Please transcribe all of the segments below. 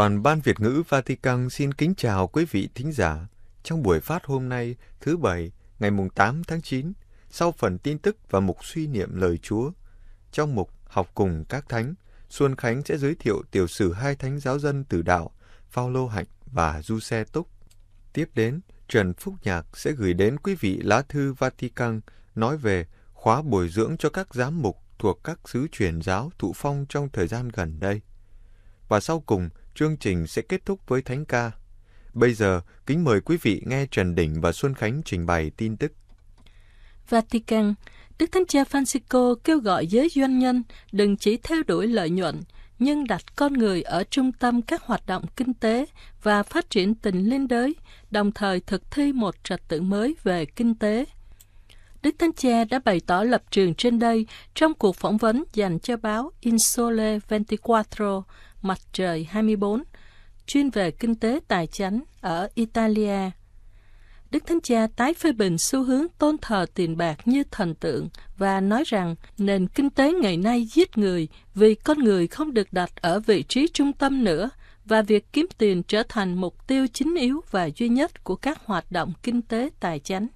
Toàn Ban Việt ngữ Vatican xin kính chào quý vị thính giả. Trong buổi phát hôm nay, thứ Bảy, ngày 8 tháng 9, sau phần tin tức và mục suy niệm lời Chúa, trong mục Học cùng các thánh, Xuân Khánh sẽ giới thiệu tiểu sử hai thánh giáo dân từ đạo, Phaolô Hạnh và Du Xe Túc. Tiếp đến, Trần Phúc Nhạc sẽ gửi đến quý vị lá thư Vatican nói về khóa bồi dưỡng cho các giám mục thuộc các sứ truyền giáo thụ phong trong thời gian gần đây. Và sau cùng, chương trình sẽ kết thúc với thánh ca. Bây giờ, kính mời quý vị nghe Trần Đỉnh và Xuân Khánh trình bày tin tức. Vatican, Đức Thánh Cha Francisco kêu gọi giới doanh nhân đừng chỉ theo đuổi lợi nhuận, nhưng đặt con người ở trung tâm các hoạt động kinh tế và phát triển tình liên đới, đồng thời thực thi một trật tự mới về kinh tế. Đức Thánh Cha đã bày tỏ lập trường trên đây trong cuộc phỏng vấn dành cho báo Insole 24 Mặt trời 24, chuyên về kinh tế tài chánh ở Italia. Đức Thánh Cha tái phê bình xu hướng tôn thờ tiền bạc như thần tượng và nói rằng nền kinh tế ngày nay giết người vì con người không được đặt ở vị trí trung tâm nữa và việc kiếm tiền trở thành mục tiêu chính yếu và duy nhất của các hoạt động kinh tế tài chánh.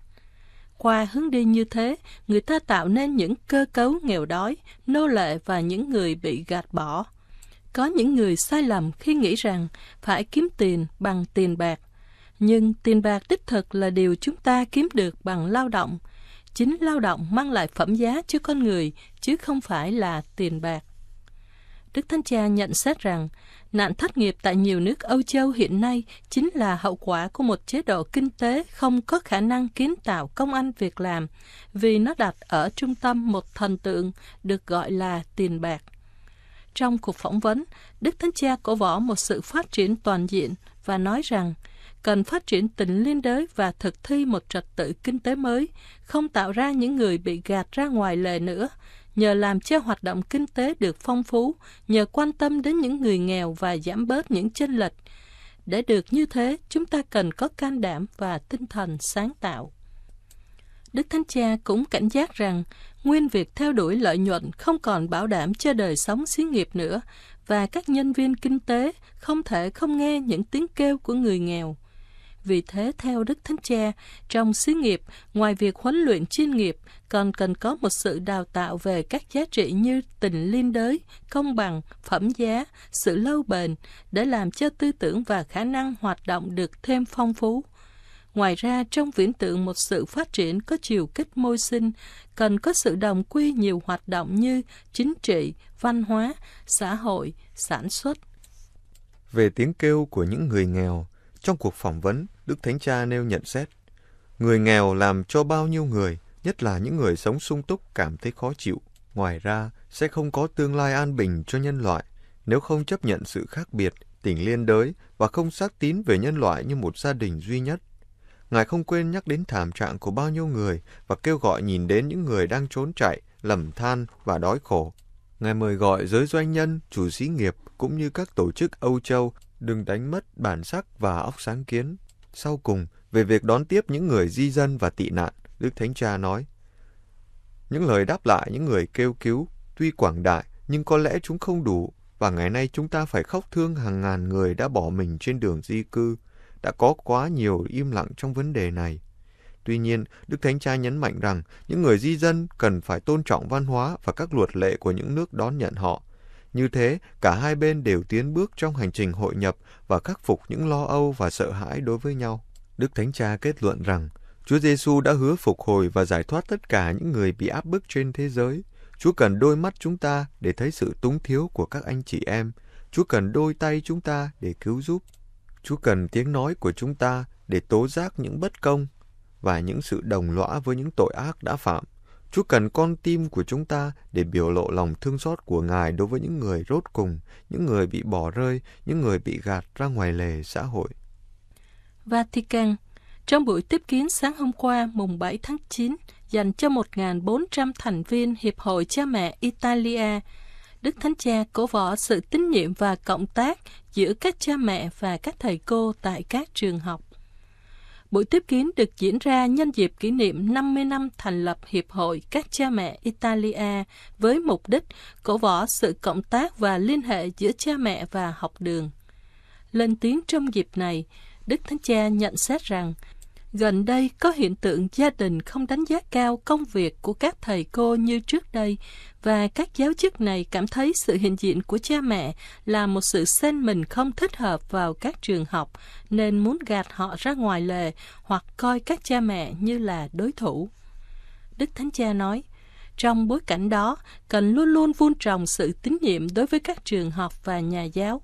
Qua hướng đi như thế, người ta tạo nên những cơ cấu nghèo đói, nô lệ và những người bị gạt bỏ. Có những người sai lầm khi nghĩ rằng phải kiếm tiền bằng tiền bạc. Nhưng tiền bạc đích thực là điều chúng ta kiếm được bằng lao động. Chính lao động mang lại phẩm giá cho con người, chứ không phải là tiền bạc. Đức Thánh Cha nhận xét rằng nạn thất nghiệp tại nhiều nước Âu Châu hiện nay chính là hậu quả của một chế độ kinh tế không có khả năng kiến tạo công ăn việc làm vì nó đặt ở trung tâm một thần tượng được gọi là tiền bạc. Trong cuộc phỏng vấn, Đức Thánh Cha cổ võ một sự phát triển toàn diện và nói rằng cần phát triển tình liên đới và thực thi một trật tự kinh tế mới, không tạo ra những người bị gạt ra ngoài lề nữa, nhờ làm cho hoạt động kinh tế được phong phú, nhờ quan tâm đến những người nghèo và giảm bớt những chênh lệch. Để được như thế, chúng ta cần có can đảm và tinh thần sáng tạo. Đức Thánh Cha cũng cảnh giác rằng nguyên việc theo đuổi lợi nhuận không còn bảo đảm cho đời sống xí nghiệp nữa và các nhân viên kinh tế không thể không nghe những tiếng kêu của người nghèo. Vì thế, theo Đức Thánh Cha, trong xí nghiệp, ngoài việc huấn luyện chuyên nghiệp, còn cần có một sự đào tạo về các giá trị như tình liên đới, công bằng, phẩm giá, sự lâu bền, để làm cho tư tưởng và khả năng hoạt động được thêm phong phú. Ngoài ra, trong viễn tượng một sự phát triển có chiều kích môi sinh, cần có sự đồng quy nhiều hoạt động như chính trị, văn hóa, xã hội, sản xuất. Về tiếng kêu của những người nghèo, trong cuộc phỏng vấn, Đức Thánh Cha nêu nhận xét, người nghèo làm cho bao nhiêu người, nhất là những người sống sung túc cảm thấy khó chịu. Ngoài ra, sẽ không có tương lai an bình cho nhân loại nếu không chấp nhận sự khác biệt, tình liên đới và không xác tín về nhân loại như một gia đình duy nhất. Ngài không quên nhắc đến thảm trạng của bao nhiêu người và kêu gọi nhìn đến những người đang trốn chạy, lầm than và đói khổ. Ngài mời gọi giới doanh nhân, chủ sĩ nghiệp cũng như các tổ chức Âu Châu đừng đánh mất bản sắc và óc sáng kiến. Sau cùng, về việc đón tiếp những người di dân và tị nạn, Đức Thánh Cha nói, Những lời đáp lại những người kêu cứu, tuy quảng đại, nhưng có lẽ chúng không đủ, và ngày nay chúng ta phải khóc thương hàng ngàn người đã bỏ mình trên đường di cư, đã có quá nhiều im lặng trong vấn đề này. Tuy nhiên, Đức Thánh Cha nhấn mạnh rằng những người di dân cần phải tôn trọng văn hóa và các luật lệ của những nước đón nhận họ. Như thế, cả hai bên đều tiến bước trong hành trình hội nhập và khắc phục những lo âu và sợ hãi đối với nhau. Đức Thánh Cha kết luận rằng, Chúa Giêsu đã hứa phục hồi và giải thoát tất cả những người bị áp bức trên thế giới. Chúa cần đôi mắt chúng ta để thấy sự túng thiếu của các anh chị em. Chúa cần đôi tay chúng ta để cứu giúp. Chúa cần tiếng nói của chúng ta để tố giác những bất công và những sự đồng lõa với những tội ác đã phạm. Chúa cần con tim của chúng ta để biểu lộ lòng thương xót của Ngài đối với những người rốt cùng, những người bị bỏ rơi, những người bị gạt ra ngoài lề xã hội. Vatican Trong buổi tiếp kiến sáng hôm qua, mùng 7 tháng 9, dành cho 1.400 thành viên Hiệp hội Cha mẹ Italia, Đức Thánh Cha cổ võ sự tín nhiệm và cộng tác giữa các cha mẹ và các thầy cô tại các trường học. Buổi tiếp kiến được diễn ra nhân dịp kỷ niệm 50 năm thành lập Hiệp hội các cha mẹ Italia với mục đích cổ võ sự cộng tác và liên hệ giữa cha mẹ và học đường. Lên tiếng trong dịp này, Đức Thánh Cha nhận xét rằng Gần đây có hiện tượng gia đình không đánh giá cao công việc của các thầy cô như trước đây và các giáo chức này cảm thấy sự hiện diện của cha mẹ là một sự xen mình không thích hợp vào các trường học nên muốn gạt họ ra ngoài lề hoặc coi các cha mẹ như là đối thủ. Đức Thánh Cha nói, trong bối cảnh đó, cần luôn luôn vun trồng sự tín nhiệm đối với các trường học và nhà giáo.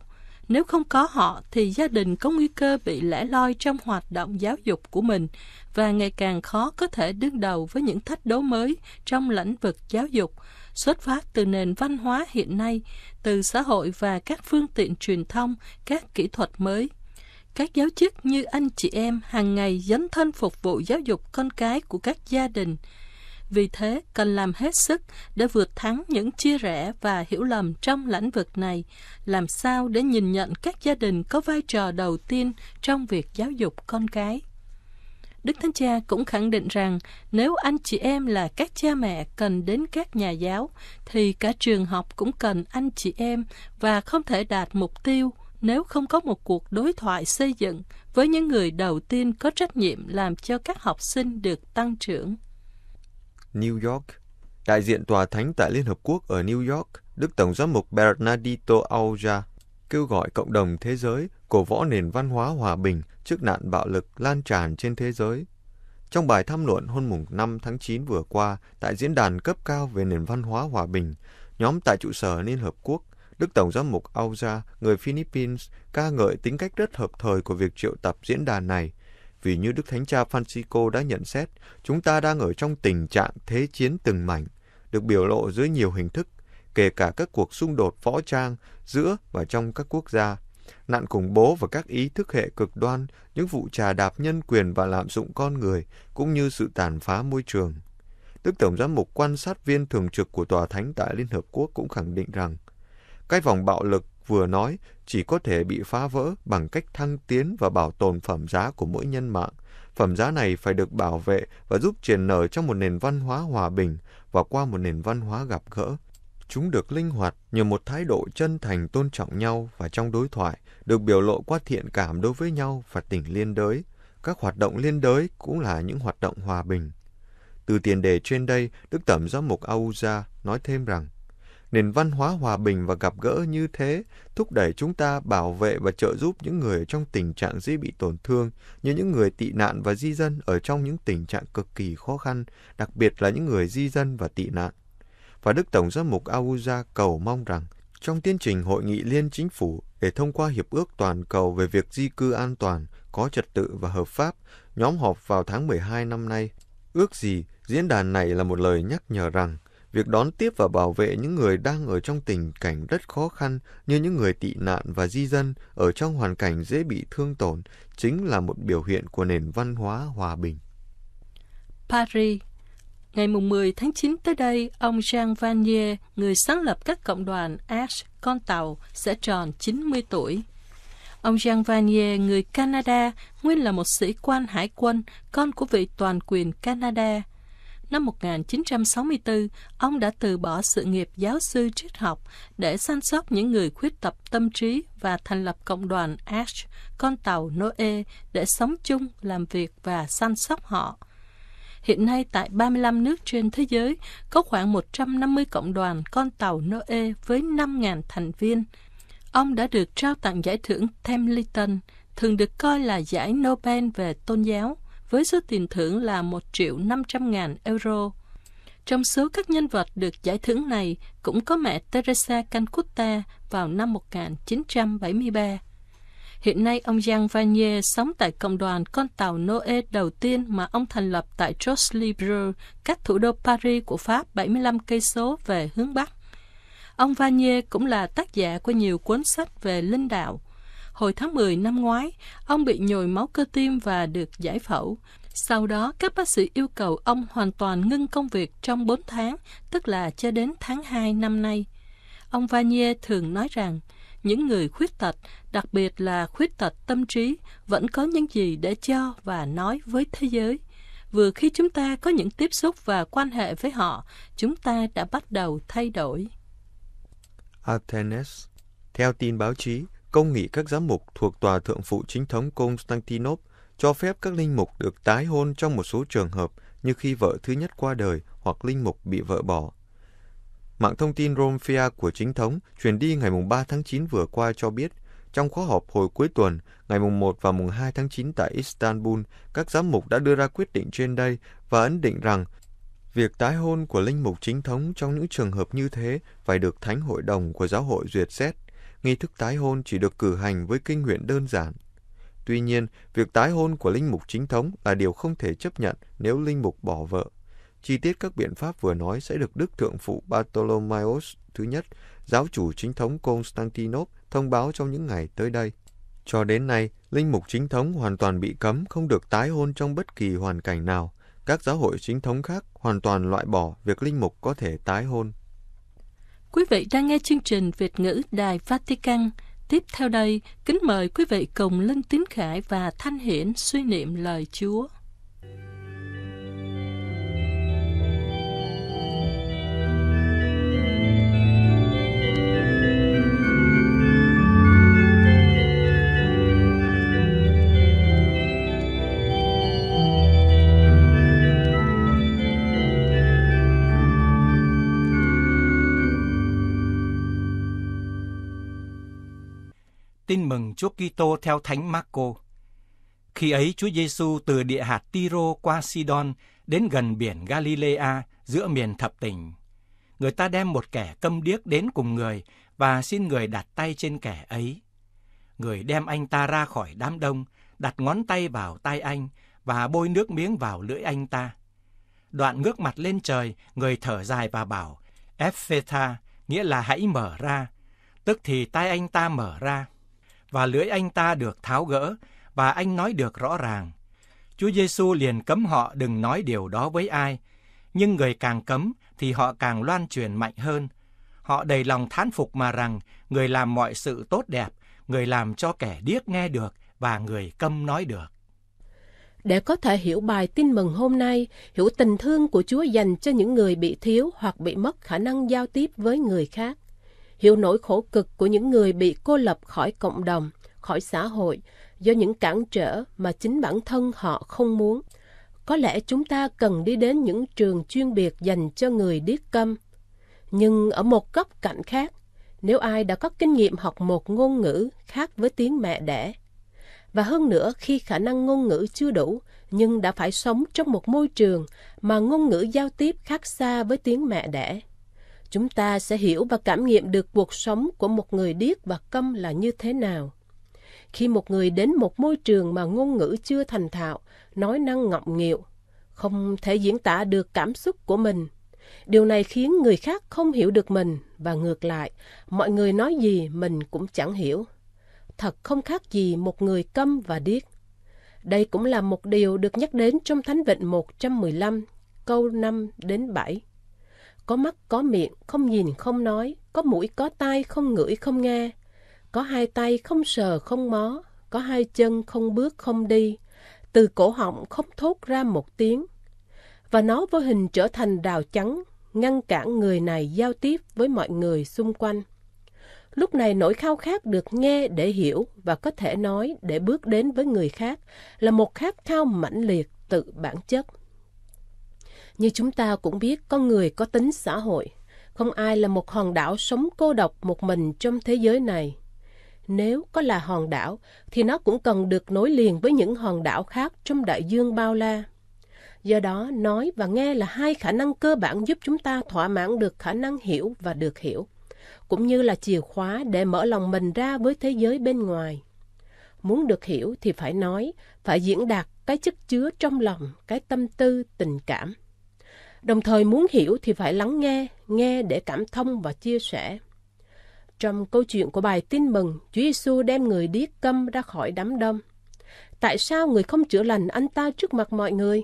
Nếu không có họ thì gia đình có nguy cơ bị lẻ loi trong hoạt động giáo dục của mình và ngày càng khó có thể đương đầu với những thách đố mới trong lĩnh vực giáo dục, xuất phát từ nền văn hóa hiện nay, từ xã hội và các phương tiện truyền thông, các kỹ thuật mới các giáo chức như anh chị em hàng ngày dấn thân phục vụ giáo dục con cái của các gia đình vì thế, cần làm hết sức để vượt thắng những chia rẽ và hiểu lầm trong lĩnh vực này, làm sao để nhìn nhận các gia đình có vai trò đầu tiên trong việc giáo dục con cái. Đức Thánh Cha cũng khẳng định rằng nếu anh chị em là các cha mẹ cần đến các nhà giáo, thì cả trường học cũng cần anh chị em và không thể đạt mục tiêu nếu không có một cuộc đối thoại xây dựng với những người đầu tiên có trách nhiệm làm cho các học sinh được tăng trưởng. New York. Đại diện Tòa Thánh tại Liên Hợp Quốc ở New York, Đức Tổng giám mục Bernardito Auja kêu gọi cộng đồng thế giới cổ võ nền văn hóa hòa bình trước nạn bạo lực lan tràn trên thế giới. Trong bài tham luận hôm mùng 5 tháng 9 vừa qua tại diễn đàn cấp cao về nền văn hóa hòa bình, nhóm tại trụ sở Liên Hợp Quốc, Đức Tổng giám mục Auja, người Philippines, ca ngợi tính cách rất hợp thời của việc triệu tập diễn đàn này vì như Đức Thánh Cha Francisco đã nhận xét, chúng ta đang ở trong tình trạng thế chiến từng mảnh, được biểu lộ dưới nhiều hình thức, kể cả các cuộc xung đột võ trang giữa và trong các quốc gia, nạn khủng bố và các ý thức hệ cực đoan, những vụ trà đạp nhân quyền và lạm dụng con người, cũng như sự tàn phá môi trường. Đức Tổng giám mục quan sát viên thường trực của Tòa Thánh tại Liên Hợp Quốc cũng khẳng định rằng, cái vòng bạo lực vừa nói chỉ có thể bị phá vỡ bằng cách thăng tiến và bảo tồn phẩm giá của mỗi nhân mạng. Phẩm giá này phải được bảo vệ và giúp triển nở trong một nền văn hóa hòa bình và qua một nền văn hóa gặp gỡ. Chúng được linh hoạt nhờ một thái độ chân thành tôn trọng nhau và trong đối thoại, được biểu lộ qua thiện cảm đối với nhau và tình liên đới. Các hoạt động liên đới cũng là những hoạt động hòa bình. Từ tiền đề trên đây, Đức Tẩm Giám mục Auza nói thêm rằng nền văn hóa hòa bình và gặp gỡ như thế thúc đẩy chúng ta bảo vệ và trợ giúp những người trong tình trạng dễ bị tổn thương như những người tị nạn và di dân ở trong những tình trạng cực kỳ khó khăn, đặc biệt là những người di dân và tị nạn. Và Đức Tổng giám mục Auza cầu mong rằng trong tiến trình hội nghị liên chính phủ để thông qua hiệp ước toàn cầu về việc di cư an toàn, có trật tự và hợp pháp, nhóm họp vào tháng 12 năm nay, ước gì diễn đàn này là một lời nhắc nhở rằng Việc đón tiếp và bảo vệ những người đang ở trong tình cảnh rất khó khăn như những người tị nạn và di dân ở trong hoàn cảnh dễ bị thương tổn chính là một biểu hiện của nền văn hóa hòa bình. Paris Ngày 10 tháng 9 tới đây, ông Jean Vanier, người sáng lập các cộng đoàn Ash Con Tàu, sẽ tròn 90 tuổi. Ông Jean Vanier, người Canada, nguyên là một sĩ quan hải quân, con của vị toàn quyền Canada, năm 1964, ông đã từ bỏ sự nghiệp giáo sư triết học để săn sóc những người khuyết tật tâm trí và thành lập cộng đoàn Ash, con tàu Noe, để sống chung, làm việc và săn sóc họ. Hiện nay tại 35 nước trên thế giới có khoảng 150 cộng đoàn con tàu Noe với 5.000 thành viên. Ông đã được trao tặng giải thưởng Templeton, thường được coi là giải Nobel về tôn giáo với số tiền thưởng là 1 triệu 500 ngàn euro. Trong số các nhân vật được giải thưởng này cũng có mẹ Teresa Cancutta vào năm 1973. Hiện nay ông Jean Vanier sống tại cộng đoàn con tàu Noé đầu tiên mà ông thành lập tại chaux les cách thủ đô Paris của Pháp 75 cây số về hướng Bắc. Ông Vanier cũng là tác giả của nhiều cuốn sách về linh đạo, Hồi tháng 10 năm ngoái, ông bị nhồi máu cơ tim và được giải phẫu. Sau đó, các bác sĩ yêu cầu ông hoàn toàn ngưng công việc trong 4 tháng, tức là cho đến tháng 2 năm nay. Ông Vanier thường nói rằng, những người khuyết tật, đặc biệt là khuyết tật tâm trí, vẫn có những gì để cho và nói với thế giới. Vừa khi chúng ta có những tiếp xúc và quan hệ với họ, chúng ta đã bắt đầu thay đổi. Athens theo tin báo chí, công nghị các giám mục thuộc tòa thượng phụ chính thống Constantinople cho phép các linh mục được tái hôn trong một số trường hợp như khi vợ thứ nhất qua đời hoặc linh mục bị vợ bỏ. Mạng thông tin Romfia của chính thống truyền đi ngày 3 tháng 9 vừa qua cho biết, trong khóa họp hồi cuối tuần, ngày 1 và 2 tháng 9 tại Istanbul, các giám mục đã đưa ra quyết định trên đây và ấn định rằng việc tái hôn của linh mục chính thống trong những trường hợp như thế phải được Thánh Hội đồng của Giáo hội duyệt xét – nghi thức tái hôn chỉ được cử hành với kinh nguyện đơn giản. Tuy nhiên, việc tái hôn của linh mục chính thống là điều không thể chấp nhận nếu linh mục bỏ vợ. Chi tiết các biện pháp vừa nói sẽ được Đức Thượng Phụ Bartolomeos thứ nhất, giáo chủ chính thống Constantinople thông báo trong những ngày tới đây. Cho đến nay, linh mục chính thống hoàn toàn bị cấm không được tái hôn trong bất kỳ hoàn cảnh nào. Các giáo hội chính thống khác hoàn toàn loại bỏ việc linh mục có thể tái hôn. Quý vị đang nghe chương trình Việt ngữ Đài Vatican. Tiếp theo đây, kính mời quý vị cùng Linh Tín Khải và Thanh Hiển suy niệm lời Chúa. Tin mừng Chúa Kitô theo Thánh Marco. Khi ấy Chúa Giêsu từ địa hạt Tiro qua Sidon đến gần biển Galilea giữa miền thập tỉnh. Người ta đem một kẻ câm điếc đến cùng người và xin người đặt tay trên kẻ ấy. Người đem anh ta ra khỏi đám đông, đặt ngón tay vào tay anh và bôi nước miếng vào lưỡi anh ta. Đoạn ngước mặt lên trời, người thở dài và bảo, Eppheta, nghĩa là hãy mở ra. Tức thì tay anh ta mở ra và lưỡi anh ta được tháo gỡ và anh nói được rõ ràng. Chúa Giêsu liền cấm họ đừng nói điều đó với ai, nhưng người càng cấm thì họ càng loan truyền mạnh hơn. Họ đầy lòng thán phục mà rằng người làm mọi sự tốt đẹp, người làm cho kẻ điếc nghe được và người câm nói được. Để có thể hiểu bài tin mừng hôm nay, hiểu tình thương của Chúa dành cho những người bị thiếu hoặc bị mất khả năng giao tiếp với người khác – hiểu nỗi khổ cực của những người bị cô lập khỏi cộng đồng, khỏi xã hội do những cản trở mà chính bản thân họ không muốn. Có lẽ chúng ta cần đi đến những trường chuyên biệt dành cho người điếc câm. Nhưng ở một góc cạnh khác, nếu ai đã có kinh nghiệm học một ngôn ngữ khác với tiếng mẹ đẻ, và hơn nữa khi khả năng ngôn ngữ chưa đủ nhưng đã phải sống trong một môi trường mà ngôn ngữ giao tiếp khác xa với tiếng mẹ đẻ chúng ta sẽ hiểu và cảm nghiệm được cuộc sống của một người điếc và câm là như thế nào. Khi một người đến một môi trường mà ngôn ngữ chưa thành thạo, nói năng ngọng nghịu, không thể diễn tả được cảm xúc của mình, điều này khiến người khác không hiểu được mình và ngược lại, mọi người nói gì mình cũng chẳng hiểu. Thật không khác gì một người câm và điếc. Đây cũng là một điều được nhắc đến trong Thánh Vịnh 115, câu 5 đến 7 có mắt có miệng, không nhìn không nói, có mũi có tai không ngửi không nghe, có hai tay không sờ không mó, có hai chân không bước không đi, từ cổ họng không thốt ra một tiếng. Và nó vô hình trở thành rào chắn, ngăn cản người này giao tiếp với mọi người xung quanh. Lúc này nỗi khao khát được nghe để hiểu và có thể nói để bước đến với người khác là một khát khao mãnh liệt tự bản chất. Như chúng ta cũng biết, con người có tính xã hội. Không ai là một hòn đảo sống cô độc một mình trong thế giới này. Nếu có là hòn đảo, thì nó cũng cần được nối liền với những hòn đảo khác trong đại dương bao la. Do đó, nói và nghe là hai khả năng cơ bản giúp chúng ta thỏa mãn được khả năng hiểu và được hiểu, cũng như là chìa khóa để mở lòng mình ra với thế giới bên ngoài. Muốn được hiểu thì phải nói, phải diễn đạt cái chất chứa trong lòng, cái tâm tư, tình cảm. Đồng thời muốn hiểu thì phải lắng nghe, nghe để cảm thông và chia sẻ. Trong câu chuyện của bài tin mừng, Chúa Giêsu đem người điếc câm ra khỏi đám đông. Tại sao người không chữa lành anh ta trước mặt mọi người?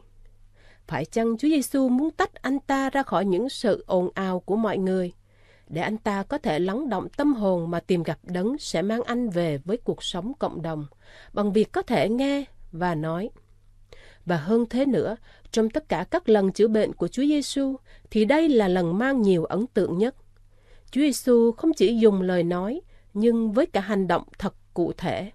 Phải chăng Chúa Giêsu muốn tách anh ta ra khỏi những sự ồn ào của mọi người, để anh ta có thể lắng động tâm hồn mà tìm gặp đấng sẽ mang anh về với cuộc sống cộng đồng, bằng việc có thể nghe và nói. Và hơn thế nữa, trong tất cả các lần chữa bệnh của Chúa Giêsu thì đây là lần mang nhiều ấn tượng nhất. Chúa Giêsu không chỉ dùng lời nói nhưng với cả hành động thật cụ thể.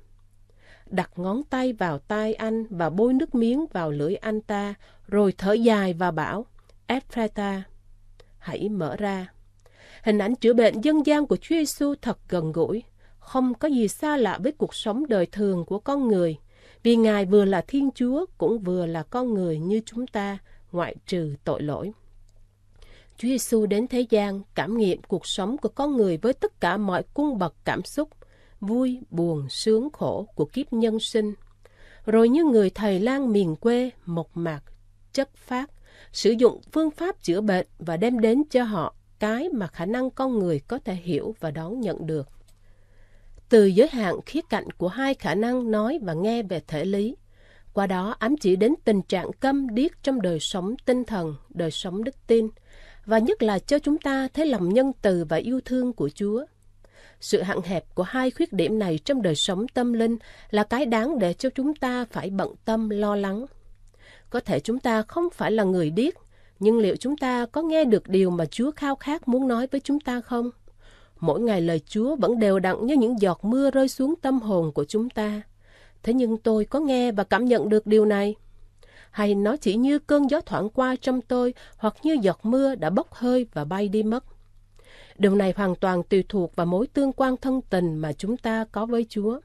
Đặt ngón tay vào tai anh và bôi nước miếng vào lưỡi anh ta, rồi thở dài và bảo, Ephrata, hãy mở ra. Hình ảnh chữa bệnh dân gian của Chúa Giêsu thật gần gũi, không có gì xa lạ với cuộc sống đời thường của con người – vì Ngài vừa là Thiên Chúa cũng vừa là con người như chúng ta, ngoại trừ tội lỗi. Chúa Giêsu đến thế gian cảm nghiệm cuộc sống của con người với tất cả mọi cung bậc cảm xúc, vui, buồn, sướng, khổ của kiếp nhân sinh. Rồi như người thầy lang miền quê, mộc mạc, chất phát, sử dụng phương pháp chữa bệnh và đem đến cho họ cái mà khả năng con người có thể hiểu và đón nhận được từ giới hạn khía cạnh của hai khả năng nói và nghe về thể lý, qua đó ám chỉ đến tình trạng câm điếc trong đời sống tinh thần, đời sống đức tin, và nhất là cho chúng ta thấy lòng nhân từ và yêu thương của Chúa. Sự hạn hẹp của hai khuyết điểm này trong đời sống tâm linh là cái đáng để cho chúng ta phải bận tâm lo lắng. Có thể chúng ta không phải là người điếc, nhưng liệu chúng ta có nghe được điều mà Chúa khao khát muốn nói với chúng ta không? Mỗi ngày lời Chúa vẫn đều đặn như những giọt mưa rơi xuống tâm hồn của chúng ta. Thế nhưng tôi có nghe và cảm nhận được điều này. Hay nó chỉ như cơn gió thoảng qua trong tôi hoặc như giọt mưa đã bốc hơi và bay đi mất. Điều này hoàn toàn tùy thuộc vào mối tương quan thân tình mà chúng ta có với Chúa.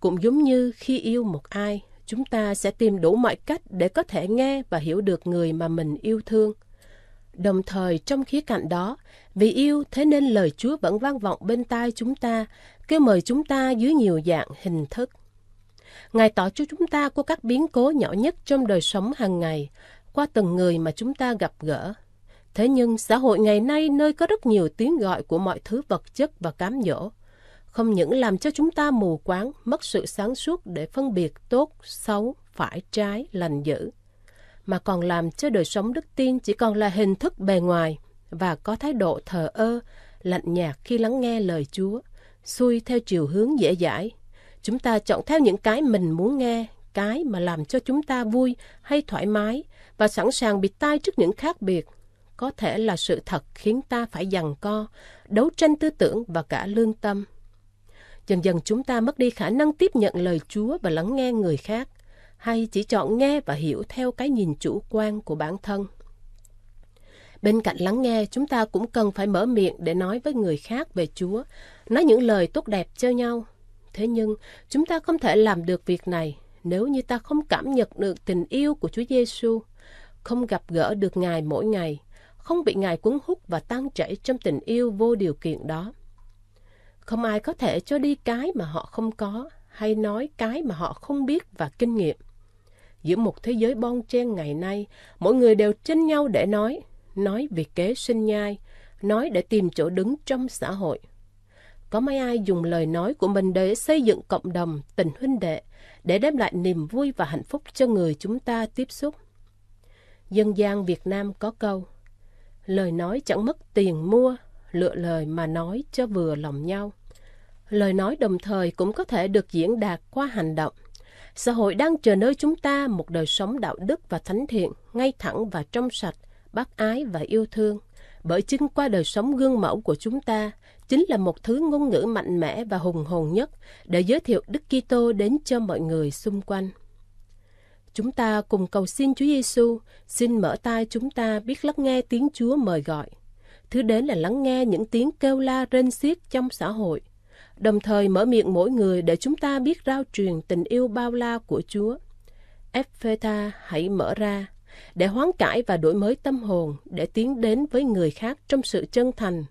Cũng giống như khi yêu một ai, chúng ta sẽ tìm đủ mọi cách để có thể nghe và hiểu được người mà mình yêu thương. Đồng thời trong khía cạnh đó, vì yêu thế nên lời Chúa vẫn vang vọng bên tai chúng ta, kêu mời chúng ta dưới nhiều dạng hình thức. Ngài tỏ cho chúng ta qua các biến cố nhỏ nhất trong đời sống hàng ngày, qua từng người mà chúng ta gặp gỡ. Thế nhưng xã hội ngày nay nơi có rất nhiều tiếng gọi của mọi thứ vật chất và cám dỗ, không những làm cho chúng ta mù quáng, mất sự sáng suốt để phân biệt tốt, xấu, phải, trái, lành dữ mà còn làm cho đời sống đức tin chỉ còn là hình thức bề ngoài và có thái độ thờ ơ, lạnh nhạt khi lắng nghe lời Chúa, xuôi theo chiều hướng dễ dãi. Chúng ta chọn theo những cái mình muốn nghe, cái mà làm cho chúng ta vui hay thoải mái và sẵn sàng bị tai trước những khác biệt. Có thể là sự thật khiến ta phải giằng co, đấu tranh tư tưởng và cả lương tâm. Dần dần chúng ta mất đi khả năng tiếp nhận lời Chúa và lắng nghe người khác hay chỉ chọn nghe và hiểu theo cái nhìn chủ quan của bản thân. Bên cạnh lắng nghe, chúng ta cũng cần phải mở miệng để nói với người khác về Chúa, nói những lời tốt đẹp cho nhau. Thế nhưng, chúng ta không thể làm được việc này nếu như ta không cảm nhận được tình yêu của Chúa Giêsu, không gặp gỡ được Ngài mỗi ngày, không bị Ngài cuốn hút và tan chảy trong tình yêu vô điều kiện đó. Không ai có thể cho đi cái mà họ không có hay nói cái mà họ không biết và kinh nghiệm giữa một thế giới bon chen ngày nay, mỗi người đều tranh nhau để nói, nói về kế sinh nhai, nói để tìm chỗ đứng trong xã hội. Có mấy ai dùng lời nói của mình để xây dựng cộng đồng, tình huynh đệ, để đem lại niềm vui và hạnh phúc cho người chúng ta tiếp xúc. Dân gian Việt Nam có câu, lời nói chẳng mất tiền mua, lựa lời mà nói cho vừa lòng nhau. Lời nói đồng thời cũng có thể được diễn đạt qua hành động. Xã hội đang chờ nơi chúng ta một đời sống đạo đức và thánh thiện, ngay thẳng và trong sạch, bác ái và yêu thương. Bởi chính qua đời sống gương mẫu của chúng ta, chính là một thứ ngôn ngữ mạnh mẽ và hùng hồn nhất để giới thiệu Đức Kitô đến cho mọi người xung quanh. Chúng ta cùng cầu xin Chúa Giêsu xin mở tai chúng ta biết lắng nghe tiếng Chúa mời gọi. Thứ đến là lắng nghe những tiếng kêu la rên xiết trong xã hội – đồng thời mở miệng mỗi người để chúng ta biết rao truyền tình yêu bao la của Chúa. Eppheta hãy mở ra để hoán cải và đổi mới tâm hồn để tiến đến với người khác trong sự chân thành.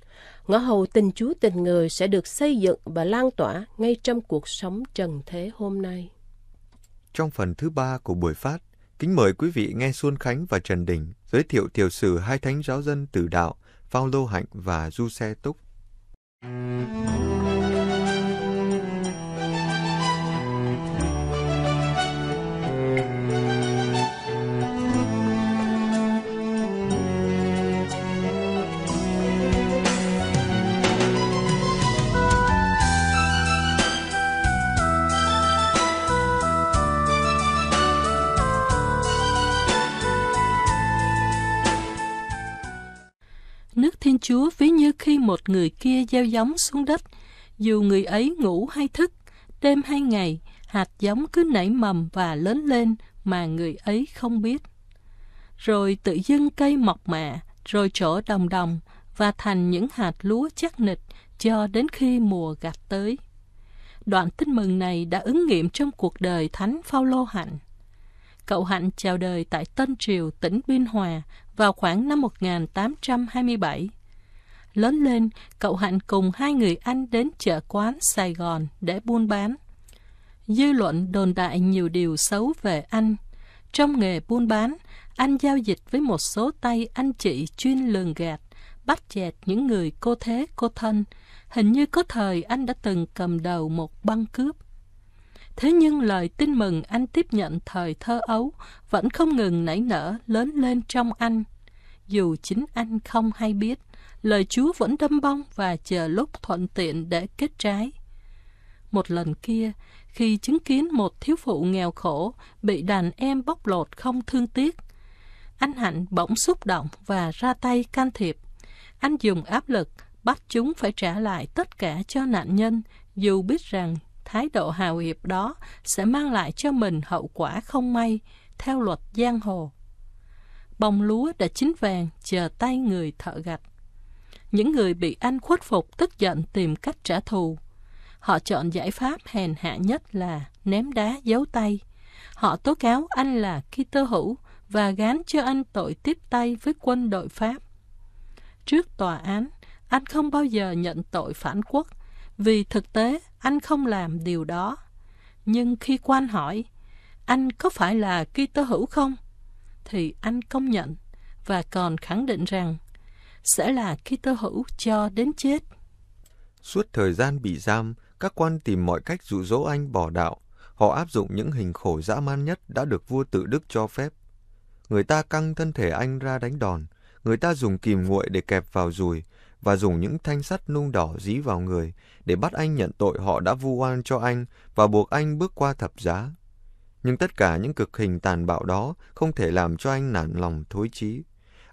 Ngõ hầu tình Chúa tình người sẽ được xây dựng và lan tỏa ngay trong cuộc sống trần thế hôm nay. Trong phần thứ ba của buổi phát, kính mời quý vị nghe Xuân Khánh và Trần Đình giới thiệu tiểu sử hai thánh giáo dân tử đạo Phao Lô Hạnh và Du Xe Túc. Música Chúa ví như khi một người kia gieo giống xuống đất, dù người ấy ngủ hay thức, đêm hay ngày, hạt giống cứ nảy mầm và lớn lên mà người ấy không biết. Rồi tự dưng cây mọc mạ, rồi trổ đồng đồng và thành những hạt lúa chắc nịch cho đến khi mùa gặt tới. Đoạn tin mừng này đã ứng nghiệm trong cuộc đời Thánh phao lô Hạnh. Cậu Hạnh chào đời tại Tân Triều, tỉnh Biên Hòa vào khoảng năm 1827. Lớn lên, cậu Hạnh cùng hai người anh đến chợ quán Sài Gòn để buôn bán. Dư luận đồn đại nhiều điều xấu về anh. Trong nghề buôn bán, anh giao dịch với một số tay anh chị chuyên lường gạt, bắt chẹt những người cô thế cô thân. Hình như có thời anh đã từng cầm đầu một băng cướp. Thế nhưng lời tin mừng anh tiếp nhận thời thơ ấu vẫn không ngừng nảy nở lớn lên trong anh, dù chính anh không hay biết lời Chúa vẫn đâm bông và chờ lúc thuận tiện để kết trái. Một lần kia, khi chứng kiến một thiếu phụ nghèo khổ bị đàn em bóc lột không thương tiếc, anh Hạnh bỗng xúc động và ra tay can thiệp. Anh dùng áp lực bắt chúng phải trả lại tất cả cho nạn nhân, dù biết rằng thái độ hào hiệp đó sẽ mang lại cho mình hậu quả không may theo luật giang hồ. Bông lúa đã chín vàng chờ tay người thợ gạch. Những người bị anh khuất phục tức giận tìm cách trả thù. Họ chọn giải pháp hèn hạ nhất là ném đá giấu tay. Họ tố cáo anh là Kitô hữu và gán cho anh tội tiếp tay với quân đội Pháp. Trước tòa án, anh không bao giờ nhận tội phản quốc vì thực tế anh không làm điều đó. Nhưng khi quan hỏi, anh có phải là Kitô hữu không? Thì anh công nhận và còn khẳng định rằng sẽ là khi tơ hữu cho đến chết. Suốt thời gian bị giam, các quan tìm mọi cách dụ dỗ anh bỏ đạo. Họ áp dụng những hình khổ dã man nhất đã được vua tự Đức cho phép. Người ta căng thân thể anh ra đánh đòn, người ta dùng kìm nguội để kẹp vào dùi và dùng những thanh sắt nung đỏ dí vào người để bắt anh nhận tội họ đã vu oan cho anh và buộc anh bước qua thập giá. Nhưng tất cả những cực hình tàn bạo đó không thể làm cho anh nản lòng thối chí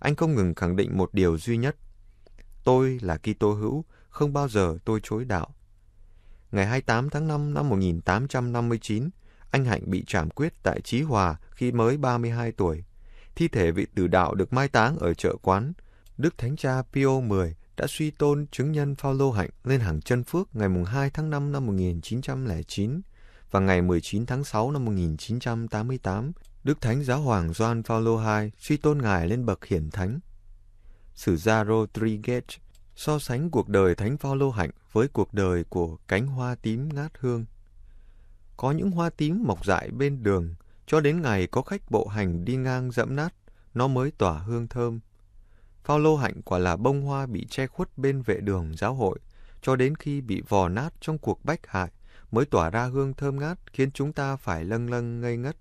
anh không ngừng khẳng định một điều duy nhất. Tôi là Kitô hữu, không bao giờ tôi chối đạo. Ngày 28 tháng 5 năm 1859, anh Hạnh bị trảm quyết tại Chí Hòa khi mới 32 tuổi. Thi thể vị tử đạo được mai táng ở chợ quán. Đức Thánh Cha Pio X đã suy tôn chứng nhân Phaolô Hạnh lên hàng chân phước ngày 2 tháng 5 năm 1909 và ngày 19 tháng 6 năm 1988 Đức Thánh Giáo Hoàng John Paulo II suy tôn ngài lên bậc hiển thánh. Sử gia Rodriguez so sánh cuộc đời Thánh Paulo Hạnh với cuộc đời của cánh hoa tím ngát hương. Có những hoa tím mọc dại bên đường, cho đến ngày có khách bộ hành đi ngang dẫm nát, nó mới tỏa hương thơm. Paulo Hạnh quả là bông hoa bị che khuất bên vệ đường giáo hội, cho đến khi bị vò nát trong cuộc bách hại mới tỏa ra hương thơm ngát khiến chúng ta phải lâng lâng ngây ngất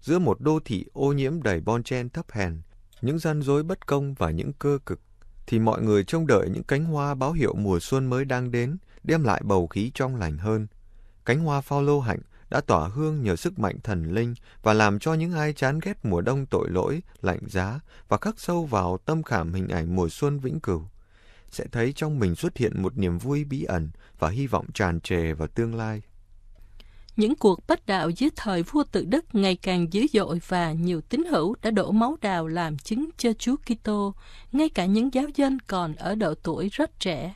giữa một đô thị ô nhiễm đầy bon chen thấp hèn, những gian dối bất công và những cơ cực, thì mọi người trông đợi những cánh hoa báo hiệu mùa xuân mới đang đến, đem lại bầu khí trong lành hơn. Cánh hoa phao lô hạnh đã tỏa hương nhờ sức mạnh thần linh và làm cho những ai chán ghét mùa đông tội lỗi, lạnh giá và khắc sâu vào tâm khảm hình ảnh mùa xuân vĩnh cửu. Sẽ thấy trong mình xuất hiện một niềm vui bí ẩn và hy vọng tràn trề vào tương lai những cuộc bách đạo dưới thời vua tự đức ngày càng dữ dội và nhiều tín hữu đã đổ máu đào làm chứng cho Chúa Kitô, ngay cả những giáo dân còn ở độ tuổi rất trẻ.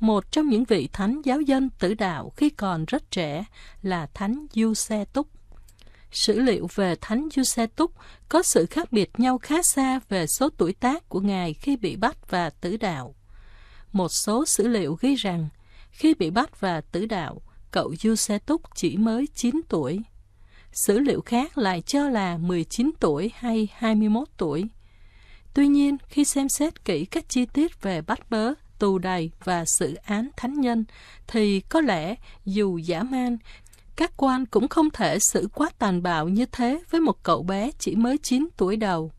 Một trong những vị thánh giáo dân tử đạo khi còn rất trẻ là thánh Du Xe Túc. Sử liệu về thánh Du Xe Túc có sự khác biệt nhau khá xa về số tuổi tác của ngài khi bị bắt và tử đạo. Một số sử liệu ghi rằng khi bị bắt và tử đạo, cậu Yusetúc chỉ mới 9 tuổi. Sử liệu khác lại cho là 19 tuổi hay 21 tuổi. Tuy nhiên, khi xem xét kỹ các chi tiết về bắt bớ, tù đầy và xử án thánh nhân, thì có lẽ dù giả man, các quan cũng không thể xử quá tàn bạo như thế với một cậu bé chỉ mới 9 tuổi đầu.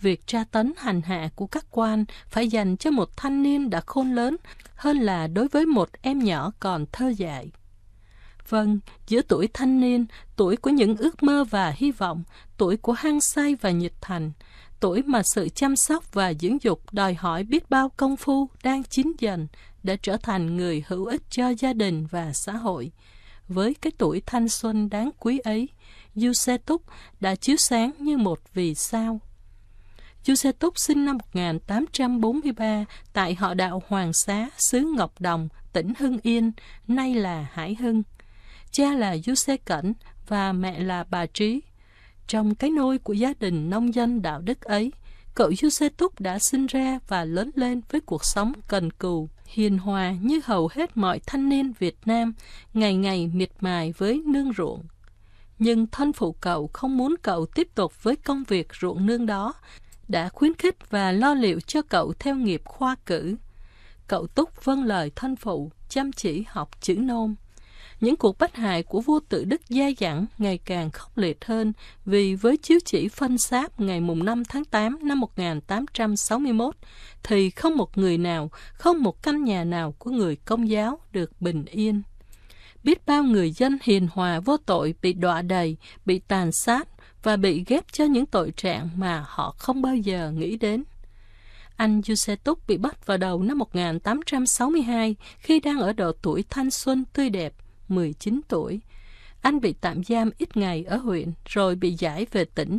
Việc tra tấn hành hạ của các quan phải dành cho một thanh niên đã khôn lớn hơn là đối với một em nhỏ còn thơ dại. Vâng, giữa tuổi thanh niên, tuổi của những ước mơ và hy vọng, tuổi của hăng say và nhiệt thành, tuổi mà sự chăm sóc và dưỡng dục đòi hỏi biết bao công phu đang chín dần để trở thành người hữu ích cho gia đình và xã hội. Với cái tuổi thanh xuân đáng quý ấy, Du Xe Túc đã chiếu sáng như một vì sao. Du Xe Túc sinh năm 1843 tại họ đạo Hoàng Xá, xứ Ngọc Đồng, tỉnh Hưng Yên, nay là Hải Hưng cha là Giuse Cảnh và mẹ là bà Trí. Trong cái nôi của gia đình nông dân đạo đức ấy, cậu Giuse Túc đã sinh ra và lớn lên với cuộc sống cần cù, hiền hòa như hầu hết mọi thanh niên Việt Nam, ngày ngày miệt mài với nương ruộng. Nhưng thân phụ cậu không muốn cậu tiếp tục với công việc ruộng nương đó, đã khuyến khích và lo liệu cho cậu theo nghiệp khoa cử. Cậu Túc vâng lời thân phụ, chăm chỉ học chữ nôm. Những cuộc bách hại của vua tự đức gia dặn ngày càng khốc liệt hơn vì với chiếu chỉ phân sáp ngày mùng 5 tháng 8 năm 1861 thì không một người nào, không một căn nhà nào của người công giáo được bình yên. Biết bao người dân hiền hòa vô tội bị đọa đầy, bị tàn sát và bị ghép cho những tội trạng mà họ không bao giờ nghĩ đến. Anh Yusetuk bị bắt vào đầu năm 1862 khi đang ở độ tuổi thanh xuân tươi đẹp. 19 tuổi. Anh bị tạm giam ít ngày ở huyện rồi bị giải về tỉnh.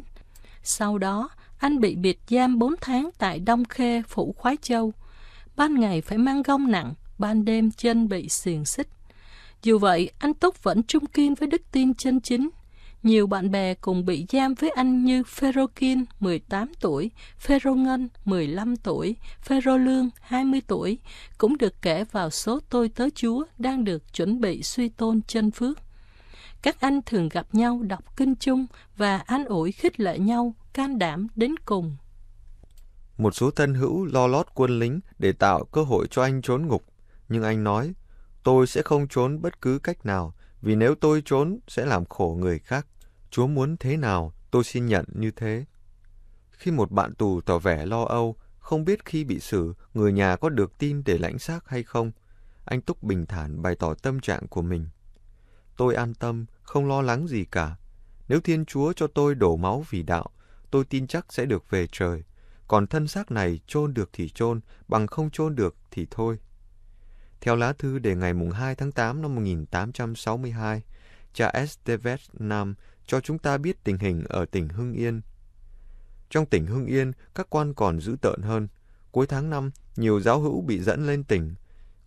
Sau đó, anh bị biệt giam 4 tháng tại Đông Khê, Phủ Khoái Châu. Ban ngày phải mang gông nặng, ban đêm chân bị xiềng xích. Dù vậy, anh Túc vẫn trung kiên với đức tin chân chính nhiều bạn bè cùng bị giam với anh như Ferokin 18 tuổi, Ferrongân 15 tuổi, Ferolương 20 tuổi, cũng được kể vào số tôi tớ chúa đang được chuẩn bị suy tôn chân phước. Các anh thường gặp nhau đọc kinh chung và an ủi khích lệ nhau, can đảm đến cùng. Một số thân hữu lo lót quân lính để tạo cơ hội cho anh trốn ngục, nhưng anh nói, tôi sẽ không trốn bất cứ cách nào, vì nếu tôi trốn sẽ làm khổ người khác. Chúa muốn thế nào, tôi xin nhận như thế. Khi một bạn tù tỏ vẻ lo âu, không biết khi bị xử, người nhà có được tin để lãnh xác hay không, anh Túc bình thản bày tỏ tâm trạng của mình. Tôi an tâm, không lo lắng gì cả. Nếu Thiên Chúa cho tôi đổ máu vì đạo, tôi tin chắc sẽ được về trời. Còn thân xác này chôn được thì chôn, bằng không chôn được thì thôi. Theo lá thư đề ngày 2 tháng 8 năm 1862, cha Esteves Nam cho chúng ta biết tình hình ở tỉnh Hưng Yên. Trong tỉnh Hưng Yên, các quan còn dữ tợn hơn. Cuối tháng 5, nhiều giáo hữu bị dẫn lên tỉnh.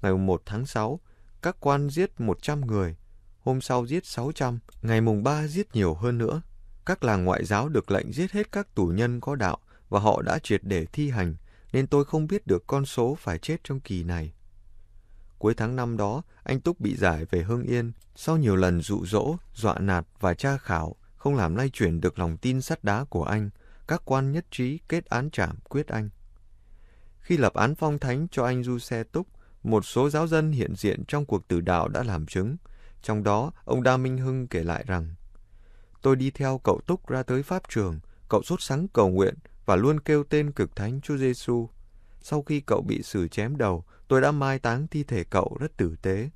Ngày 1 tháng 6, các quan giết 100 người. Hôm sau giết 600, ngày mùng 3 giết nhiều hơn nữa. Các làng ngoại giáo được lệnh giết hết các tù nhân có đạo và họ đã triệt để thi hành, nên tôi không biết được con số phải chết trong kỳ này. Cuối tháng năm đó, anh Túc bị giải về Hưng Yên. Sau nhiều lần dụ dỗ, dọa nạt và tra khảo, không làm lay chuyển được lòng tin sắt đá của anh, các quan nhất trí kết án trảm quyết anh. Khi lập án phong thánh cho anh Du Xe Túc, một số giáo dân hiện diện trong cuộc tử đạo đã làm chứng. Trong đó, ông Đa Minh Hưng kể lại rằng, Tôi đi theo cậu Túc ra tới Pháp trường, cậu sốt sắng cầu nguyện và luôn kêu tên cực thánh Chúa Giêsu. Sau khi cậu bị xử chém đầu, tôi đã mai táng thi thể cậu rất tử tế.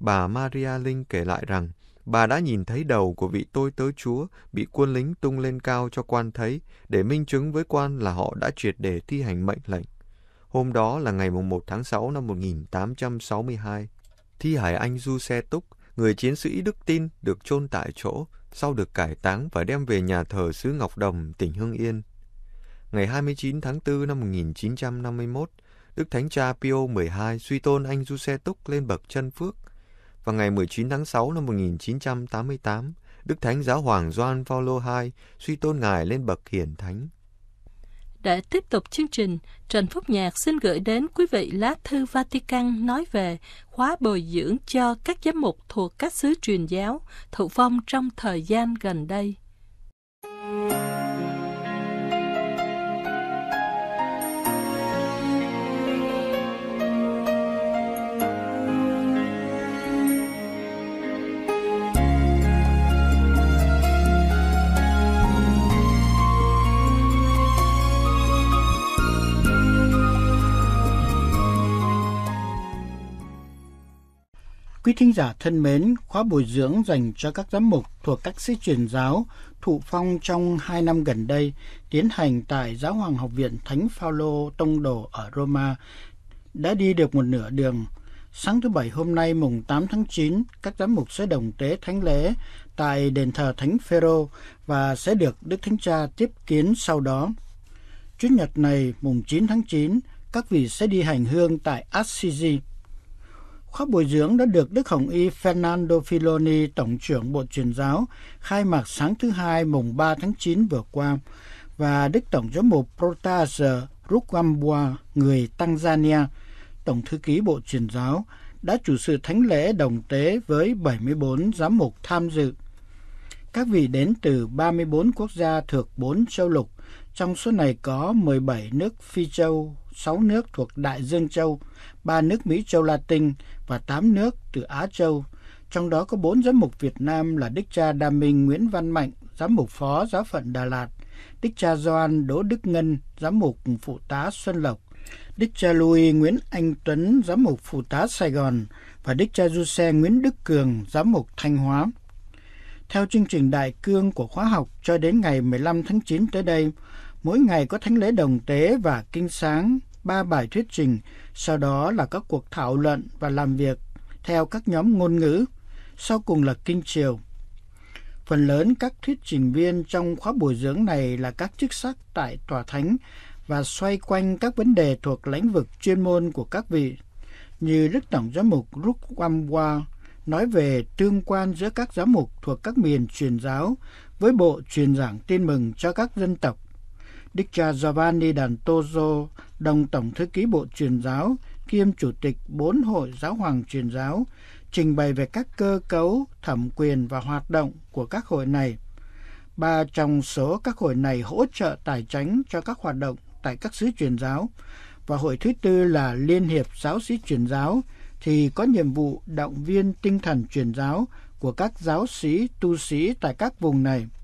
Bà Maria Linh kể lại rằng, bà đã nhìn thấy đầu của vị tôi tớ chúa bị quân lính tung lên cao cho quan thấy để minh chứng với quan là họ đã triệt để thi hành mệnh lệnh. Hôm đó là ngày 1 tháng 6 năm 1862. Thi hải anh Du Xe Túc, người chiến sĩ Đức Tin được chôn tại chỗ, sau được cải táng và đem về nhà thờ xứ Ngọc Đồng, tỉnh Hưng Yên ngày 29 tháng 4 năm 1951, Đức Thánh Cha Pio XII suy tôn anh Du Xe Túc lên bậc chân phước. Và ngày 19 tháng 6 năm 1988, Đức Thánh Giáo Hoàng Gioan Paulo II suy tôn Ngài lên bậc hiển thánh. Để tiếp tục chương trình, Trần Phúc Nhạc xin gửi đến quý vị lá thư Vatican nói về khóa bồi dưỡng cho các giám mục thuộc các xứ truyền giáo thụ phong trong thời gian gần đây. Quý thính giả thân mến, khóa bồi dưỡng dành cho các giám mục thuộc các sĩ truyền giáo thụ phong trong hai năm gần đây tiến hành tại Giáo hoàng Học viện Thánh Phaolô Tông Đồ ở Roma đã đi được một nửa đường. Sáng thứ Bảy hôm nay mùng 8 tháng 9, các giám mục sẽ đồng tế thánh lễ tại đền thờ Thánh Phêrô và sẽ được Đức Thánh Cha tiếp kiến sau đó. Chủ nhật này, mùng 9 tháng 9, các vị sẽ đi hành hương tại Assisi Khóa bồi dưỡng đã được Đức Hồng Y Fernando Filoni, Tổng trưởng Bộ Truyền giáo, khai mạc sáng thứ Hai mùng 3 tháng 9 vừa qua và Đức Tổng giám mục Protas Rugambua, người Tanzania, Tổng thư ký Bộ Truyền giáo, đã chủ sự thánh lễ đồng tế với 74 giám mục tham dự. Các vị đến từ 34 quốc gia thuộc 4 châu lục, trong số này có 17 nước Phi châu, 6 nước thuộc Đại Dương châu, ba nước Mỹ châu Latin và tám nước từ Á châu, trong đó có bốn giám mục Việt Nam là Đức cha Đa Minh Nguyễn Văn Mạnh, giám mục phó giáo phận Đà Lạt, Đức cha Doan Đỗ Đức Ngân, giám mục phụ tá Xuân Lộc, Đức cha Louis Nguyễn Anh Tuấn, giám mục phụ tá Sài Gòn và Đức cha Du Xe Nguyễn Đức Cường, giám mục Thanh Hóa. Theo chương trình đại cương của khóa học cho đến ngày 15 tháng 9 tới đây, mỗi ngày có thánh lễ đồng tế và kinh sáng, ba bài thuyết trình, sau đó là các cuộc thảo luận và làm việc theo các nhóm ngôn ngữ, sau cùng là kinh triều. Phần lớn các thuyết trình viên trong khóa bồi dưỡng này là các chức sắc tại tòa thánh và xoay quanh các vấn đề thuộc lĩnh vực chuyên môn của các vị, như Đức Tổng giám mục Rukwamwa nói về tương quan giữa các giám mục thuộc các miền truyền giáo với bộ truyền giảng tin mừng cho các dân tộc Đức cha Giovanni Dantoso, đồng Tổng Thư ký Bộ Truyền giáo, kiêm Chủ tịch bốn hội giáo hoàng truyền giáo, trình bày về các cơ cấu, thẩm quyền và hoạt động của các hội này. Ba trong số các hội này hỗ trợ tài chính cho các hoạt động tại các xứ truyền giáo, và hội thứ tư là Liên hiệp Giáo sĩ truyền giáo, thì có nhiệm vụ động viên tinh thần truyền giáo của các giáo sĩ tu sĩ tại các vùng này –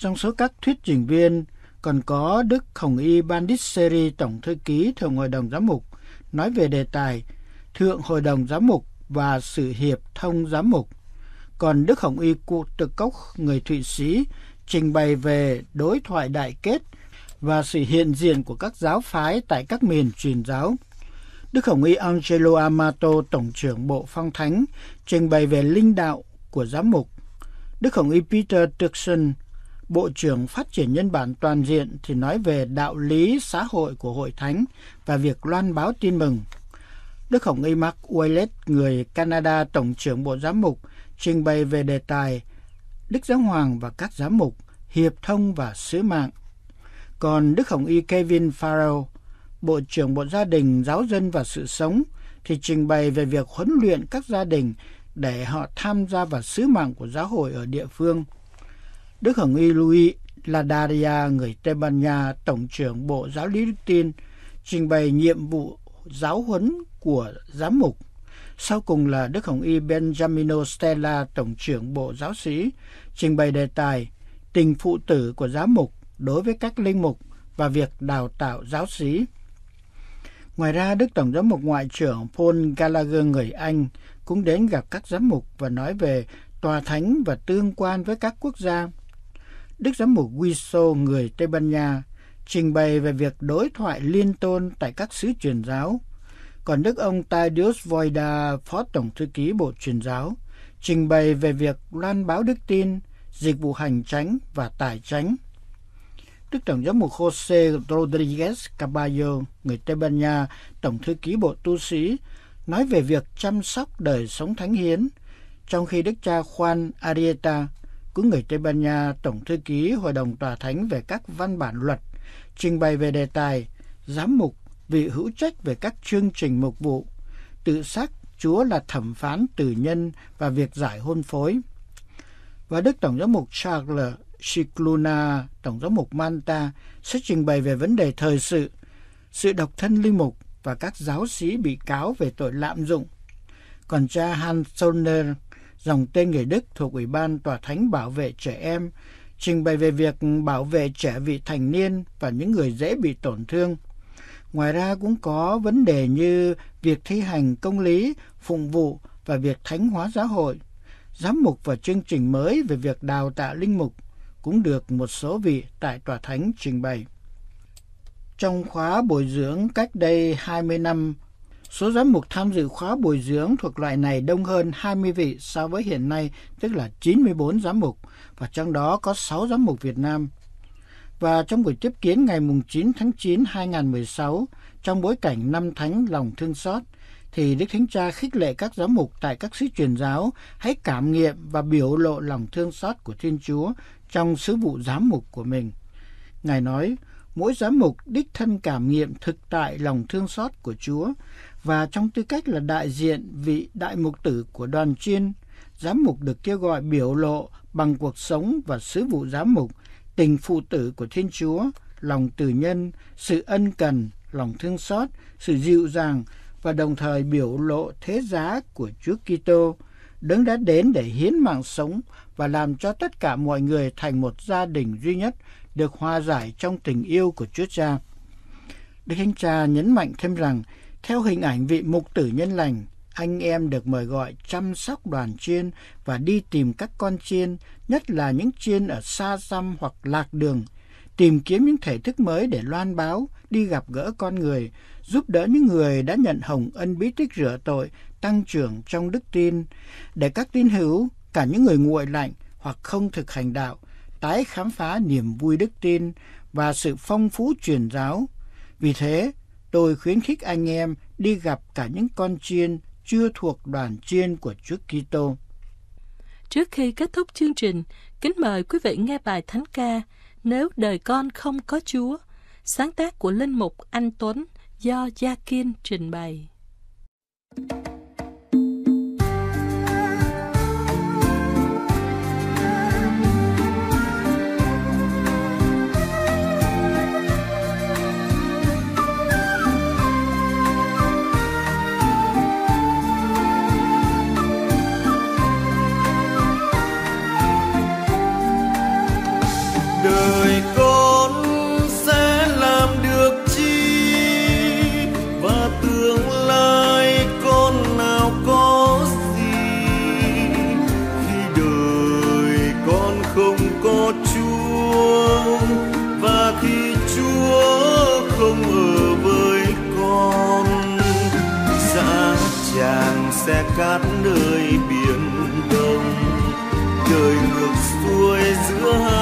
trong số các thuyết trình viên còn có Đức Hồng Y Banditseri, Tổng Thư ký Thượng Hội đồng Giám mục, nói về đề tài Thượng Hội đồng Giám mục và sự hiệp thông giám mục. Còn Đức Hồng Y Cụ Tự Cốc, người Thụy Sĩ, trình bày về đối thoại đại kết và sự hiện diện của các giáo phái tại các miền truyền giáo. Đức Hồng Y Angelo Amato, Tổng trưởng Bộ Phong Thánh, trình bày về linh đạo của giám mục. Đức Hồng Y Peter Turkson, Bộ trưởng Phát triển Nhân bản Toàn diện thì nói về đạo lý xã hội của Hội Thánh và việc loan báo tin mừng. Đức Hồng Y Mark Ouellet, người Canada Tổng trưởng Bộ Giám mục, trình bày về đề tài Đức Giáo Hoàng và các giám mục, hiệp thông và sứ mạng. Còn Đức Hồng Y Kevin Farrell, Bộ trưởng Bộ Gia đình, Giáo dân và Sự sống, thì trình bày về việc huấn luyện các gia đình để họ tham gia vào sứ mạng của giáo hội ở địa phương – Đức Hồng Y Louis Ladaria, người Tây Ban Nha, Tổng trưởng Bộ Giáo lý Đức Tin, trình bày nhiệm vụ giáo huấn của giám mục. Sau cùng là Đức Hồng Y Benjamino Stella, Tổng trưởng Bộ Giáo sĩ, trình bày đề tài Tình phụ tử của giám mục đối với các linh mục và việc đào tạo giáo sĩ. Ngoài ra, Đức Tổng giám mục Ngoại trưởng Paul Gallagher người Anh cũng đến gặp các giám mục và nói về tòa thánh và tương quan với các quốc gia Đức Giám mục Guiso người Tây Ban Nha trình bày về việc đối thoại liên tôn tại các sứ truyền giáo. Còn Đức ông Tadius Voida, Phó Tổng Thư ký Bộ Truyền giáo, trình bày về việc loan báo đức tin, dịch vụ hành tránh và tài tránh. Đức Tổng giám mục Jose Rodriguez Caballo, người Tây Ban Nha, Tổng Thư ký Bộ Tu sĩ, nói về việc chăm sóc đời sống thánh hiến, trong khi Đức cha Juan Arieta, của người Tây Ban Nha, Tổng thư ký Hội đồng Tòa Thánh về các văn bản luật, trình bày về đề tài giám mục vị hữu trách về các chương trình mục vụ, tự xác Chúa là thẩm phán tử nhân và việc giải hôn phối. Và Đức Tổng giám mục Charles Cicluna, Tổng giám mục Manta, sẽ trình bày về vấn đề thời sự, sự độc thân linh mục và các giáo sĩ bị cáo về tội lạm dụng. Còn cha Hans Sonner, dòng tên người Đức thuộc Ủy ban Tòa Thánh Bảo vệ Trẻ Em, trình bày về việc bảo vệ trẻ vị thành niên và những người dễ bị tổn thương. Ngoài ra cũng có vấn đề như việc thi hành công lý, phụng vụ và việc thánh hóa giáo hội. Giám mục và chương trình mới về việc đào tạo linh mục cũng được một số vị tại Tòa Thánh trình bày. Trong khóa bồi dưỡng cách đây 20 năm, Số giám mục tham dự khóa bồi dưỡng thuộc loại này đông hơn 20 vị so với hiện nay, tức là 94 giám mục, và trong đó có 6 giám mục Việt Nam. Và trong buổi tiếp kiến ngày 9 tháng 9 2016, trong bối cảnh năm thánh lòng thương xót, thì Đức Thánh Cha khích lệ các giám mục tại các sứ truyền giáo hãy cảm nghiệm và biểu lộ lòng thương xót của Thiên Chúa trong sứ vụ giám mục của mình. Ngài nói, mỗi giám mục đích thân cảm nghiệm thực tại lòng thương xót của Chúa và trong tư cách là đại diện vị đại mục tử của đoàn chuyên giám mục được kêu gọi biểu lộ bằng cuộc sống và sứ vụ giám mục, tình phụ tử của Thiên Chúa, lòng từ nhân, sự ân cần, lòng thương xót, sự dịu dàng và đồng thời biểu lộ thế giá của Chúa Kitô, đấng đã đến để hiến mạng sống và làm cho tất cả mọi người thành một gia đình duy nhất được hòa giải trong tình yêu của Chúa Cha. Đức Thánh Cha nhấn mạnh thêm rằng theo hình ảnh vị mục tử nhân lành, anh em được mời gọi chăm sóc đoàn chiên và đi tìm các con chiên, nhất là những chiên ở xa xăm hoặc lạc đường, tìm kiếm những thể thức mới để loan báo, đi gặp gỡ con người, giúp đỡ những người đã nhận hồng ân bí tích rửa tội, tăng trưởng trong đức tin, để các tín hữu, cả những người nguội lạnh hoặc không thực hành đạo, tái khám phá niềm vui đức tin và sự phong phú truyền giáo. Vì thế, Tôi khuyến khích anh em đi gặp cả những con chiên chưa thuộc đoàn chiên của Chúa Kitô. Trước khi kết thúc chương trình, kính mời quý vị nghe bài thánh ca Nếu đời con không có Chúa, sáng tác của linh mục Anh Tuấn do Gia Kiên trình bày. xe cát nơi biển đông trời ngược xuôi giữa hai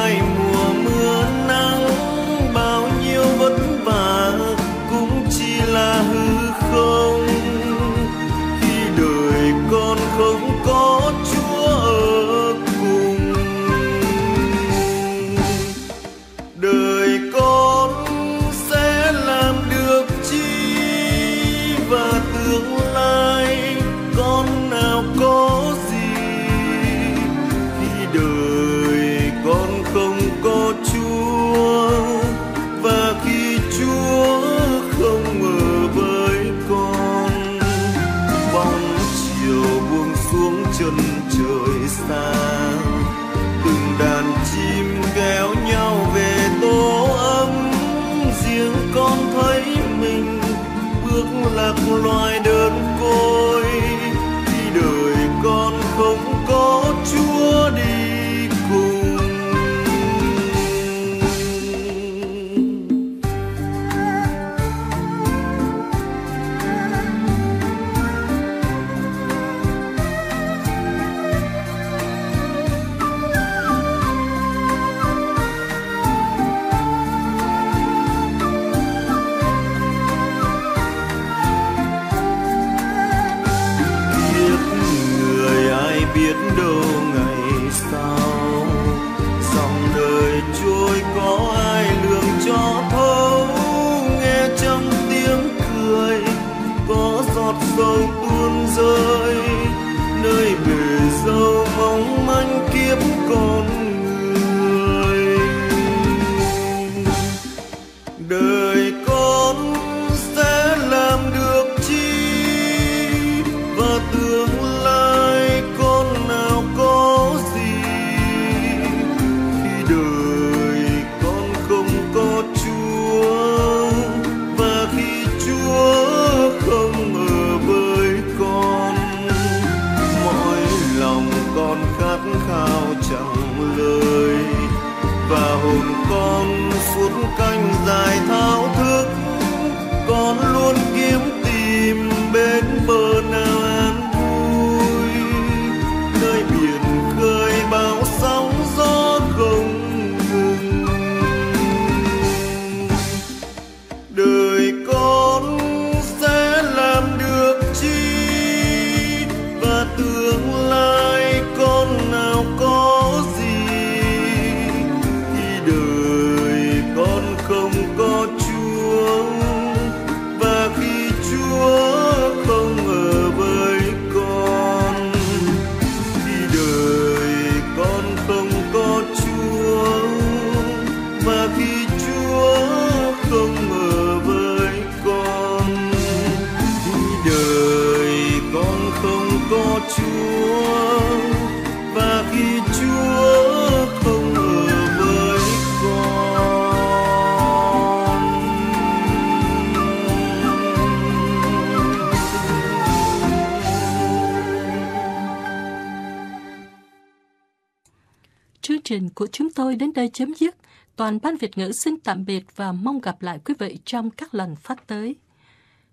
trình của chúng tôi đến đây chấm dứt. Toàn ban Việt ngữ xin tạm biệt và mong gặp lại quý vị trong các lần phát tới.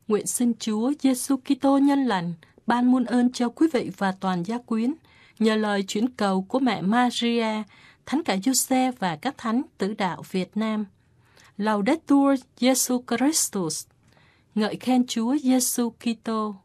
Nguyện xin Chúa Giêsu Kitô nhân lành ban muôn ơn cho quý vị và toàn gia quyến nhờ lời chuyển cầu của mẹ Maria, thánh cả Giuse và các thánh tử đạo Việt Nam. Laudetur Jesu Christus. Ngợi khen Chúa Giêsu Kitô.